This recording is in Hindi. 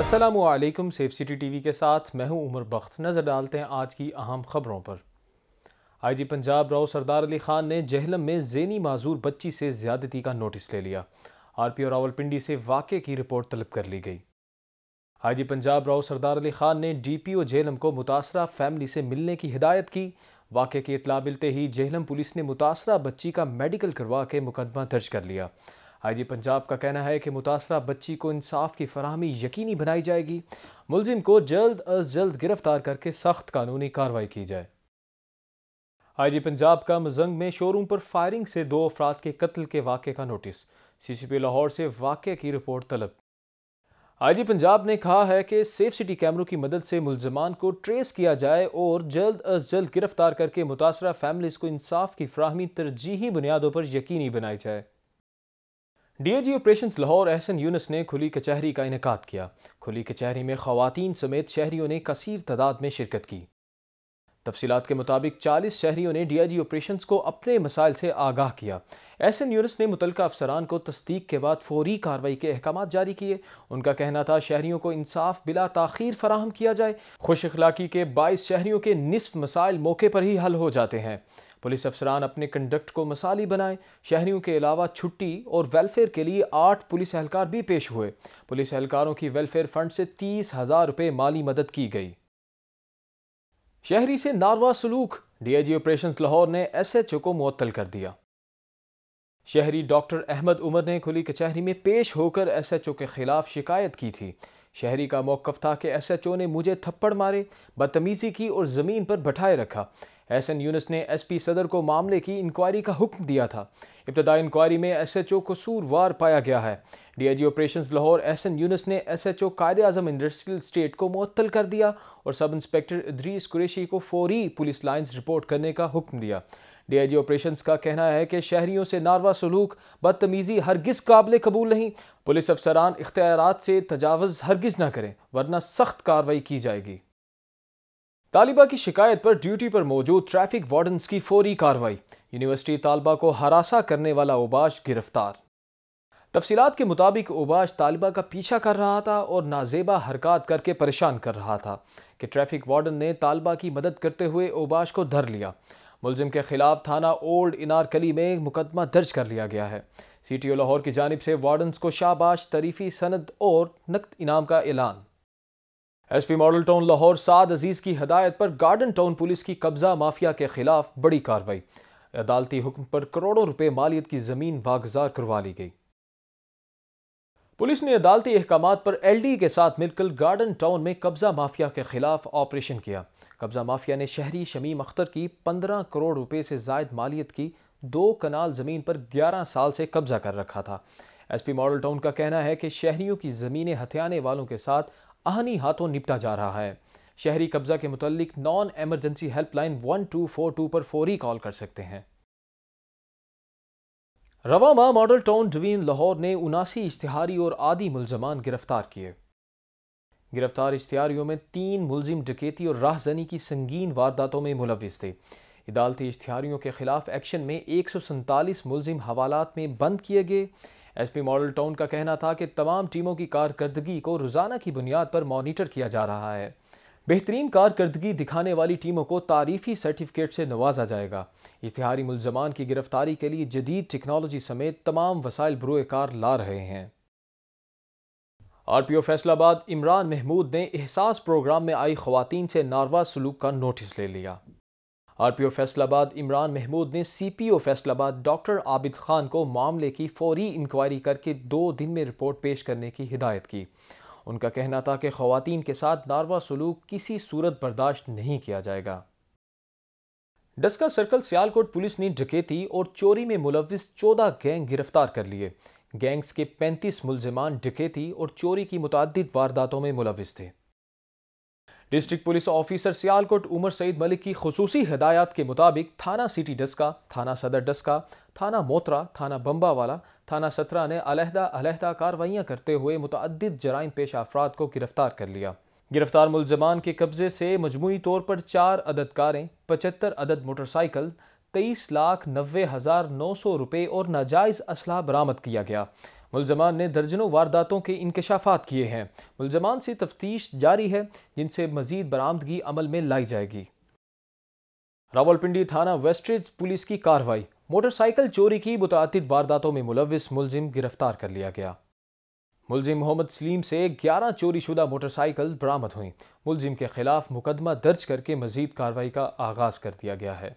असलम सेफ सिटी टीवी के साथ मैं हूं उमर बख्त नज़र डालते हैं आज की अहम खबरों पर आई जी पंजाब राव सरदार अली ख़ान ने जहलम में जेनी माजूर बच्ची से ज्यादती का नोटिस ले लिया आर पी ओ रावलपिंडी से वाक़े की रिपोर्ट तलब कर ली गई आई जी पंजाब राव सरदार अली ख़ान ने डी पी ओ जहलम को मुतासरा फैमिली से मिलने की हिदायत की वाक़े की इतला मिलते ही जहलम पुलिस ने मुतासरा बच्ची का मेडिकल करवा के मुकदमा दर्ज कर लिया आई पंजाब का कहना है कि मुतासरा बच्ची को इंसाफ की फरहमी यकीनी बनाई जाएगी मुलजिम को जल्द अज जल्द गिरफ्तार करके सख्त कानूनी कार्रवाई की जाए जी पंजाब का मजंग में शोरूम पर फायरिंग से दो अफराद के कत्ल के वाक़े का नोटिस सीसीपी लाहौर से वाक़े की रिपोर्ट तलब जी पंजाब ने कहा है कि सेफ सिटी कैमरों की मदद से मुलजमान को ट्रेस किया जाए और जल्द अज जल्द गिरफ्तार करके मुतासर फैमिलीज़ को इंसाफ की फ्राहमी तरजीही बुनियादों पर यकीनी बनाई जाए डीआईजी ऑपरेशंस लाहौर एहसन यूनस ने खुली कचहरी का इनका किया खुली कचहरी में खातन समेत शहरीों ने कसर तादाद में शिरकत की तफसीत के मुताबिक चालीस शहरीों ने डी आई जी ऑपरेशन को अपने मसाइल से आगाह किया एहसन यूनस ने मुतल अफसरान को तस्दीक के बाद फौरी कार्रवाई के अहकाम जारी किए उनका कहना था शहरीों को इंसाफ बिला तखीर फराहम किया जाए खुश अखलाकी के बाईस शहरीों के निसफ मसाइल मौके पर ही हल हो जाते हैं पुलिस अफसरान अपने कंडक्ट को मसाली बनाए शहरीों के अलावा छुट्टी और वेलफेयर के लिए आठ पुलिस एहलकार भी पेश हुए पुलिस एहलकारों की वेलफेयर फंड से तीस हज़ार रुपये माली मदद की गई शहरी से नारवा सलूक डीआईजी ऑपरेशंस लाहौर ने एसएचओ को मुअत्तल कर दिया शहरी डॉक्टर अहमद उमर ने खुली कचहरी में पेश होकर एसएचओ के खिलाफ शिकायत की थी शहरी का मौकफ था कि एसएचओ ने मुझे थप्पड़ मारे बदतमीज़ी की और ज़मीन पर बैठाए रखा एस एन यूनस ने एसपी सदर को मामले की इंक्वायरी का हुक्म दिया था इब्तदाई इंक्वायरी में एसएचओ को सूरवार पाया गया है DIG operations Lahore S N Younas ने एसएचओ कायद अजम इंडस्ट्रियल स्टेट को मअतल कर दिया और सब इंस्पेक्टर इद्रीस कुरेशी को फौरी पुलिस लाइन्स रिपोर्ट करने का हुक्म दिया डीआईजी ऑपरेशंस का कहना है कि शहरीों से नारवा सलूक बदतमीज़ी हरगिज़ काबिल कबूल नहीं पुलिस अफसरान इख्तियार से तजावज़ हरगिज़ ना करें वरना सख्त कार्रवाई की जाएगी तालिबा की शिकायत पर ड्यूटी पर मौजूद ट्रैफिक वार्डन्स की फौरी कार्रवाई यूनिवर्सिटी तालबा को हरासा करने वाला ओबाश गिरफ्तार तफसीत के मुताबिक ओबाश तालबा का पीछा कर रहा था और नाजेबा हरकत करके परेशान कर रहा था कि ट्रैफिक वार्डन ने तालबा की मदद करते हुए ओबाश को धर लिया मुलजिम के खिलाफ थाना ओल्ड इनारकली में मुकदमा दर्ज कर लिया गया है सी टी ओ लाहौर की जानब से वार्डन्स को शाबाश तरीफी सनद और नकद इनाम का ऐलान SP Model Town Lahore Saad Aziz की हदायत पर गार्डन टाउन पुलिस की कब्जा माफिया के खिलाफ बड़ी कार्रवाई अदालती हुक्म पर करोड़ों रुपए मालियत की जमीन वागजार करवा ली गई पुलिस ने अदालती अहकाम पर एल डी के साथ मिलकर गार्डन टाउन में कब्जा माफिया के खिलाफ ऑपरेशन किया कब्जा माफिया ने शहरी शमीम अख्तर की पंद्रह करोड़ रुपए से जायद मालियत की दो कनाल जमीन पर ग्यारह साल से कब्जा कर रखा था एसपी मॉडल टाउन का कहना है कि शहरियों की ज़मीनें हथियाने वालों के साथ आहनी हाथों निपटा जा रहा है शहरी कब्जा के मुतलिक non emergency helpline one two four two पर फौरी कॉल कर सकते हैं रवामा मॉडल टाउन डवीन लाहौर ने उनासी इश्तिहारी और आदि मुलजमान गिरफ्तार किए गिरफ्तार इश्तिहारियों में तीन मुलजिम डकेती और राहजनी की संगीन वारदातों में मुलविस थे अदालती इश्तिहारियों के खिलाफ एक्शन में एक सौ सैंतालीस मुलजिम हवालात में बंद किए गए एसपी मॉडल टाउन का कहना था कि तमाम टीमों की कारकर्दगी को रोज़ाना की बुनियाद पर मॉनिटर किया जा रहा है बेहतरीन कारकर्दगी दिखाने वाली टीमों को तारीफी सर्टिफिकेट से नवाजा जाएगा इश्तिहारी मुलजमान की गिरफ्तारी के लिए जदीद टेक्नोलॉजी समेत तमाम वसाइल बरूकार ला रहे हैं R P O Faisalabad Imran Mahmood ने एहसास प्रोग्राम में आई खुवान से नारवा सलूक का नोटिस ले लिया R P O Faisalabad Imran Mahmood ने C P O Faisalabad doctor Abid Khan को मामले की फौरी इंक्वायरी करके दो दिन में रिपोर्ट पेश करने की हिदायत की उनका कहना था कि खुवान के साथ नारवा सलूक किसी सूरत बर्दाश्त नहीं किया जाएगा डस्का सर्कल सियालकोट पुलिस ने डकैती और चोरी में मुलविस चौदह गैंग गिरफ्तार कर लिए गैंग्स के पैंतीस मुलजमान डकैती और चोरी की मुतद वारदातों में मुलविस थे district police officer Sialkot Umar Saeed Malik की खसूसी हदायत के मुताबिक थाना सिटी डस्का थाना सदर डस्का थाना मोत्रा थाना बम्बावाला थाना सत्रा ने अलहदा अलहदा कार्रवाइयाँ करते हुए मुतद जराइम पेश अफराद को गिरफ्तार कर लिया गिरफ्तार मुलजमान के कब्जे से मजमू तौर पर चार अदद कारें पचहत्तर अदद मोटरसाइकिल तेईस लाख नबे हज़ार नौ सौ रुपये और नाजायज़ असलाह बरामद किया गया मुलजमान ने दर्जनों वारदातों के इंकशाफात किए हैं मुलजमान से तफ्तीश जारी है जिनसे मजीद बरामदगी अमल में लाई जाएगी रावलपिंडी थाना वेस्टरेज पुलिस की कार्रवाई मोटरसाइकिल चोरी की मुतद वारदातों में मुलविस मुलजिम गिरफ्तार कर लिया गया मुलजिम मोहम्मद सलीम से 11 चोरीशुदा मोटरसाइकिल बरामद हुई मुलजिम के खिलाफ मुकदमा दर्ज करके मजीद कार्रवाई का आगाज कर दिया गया है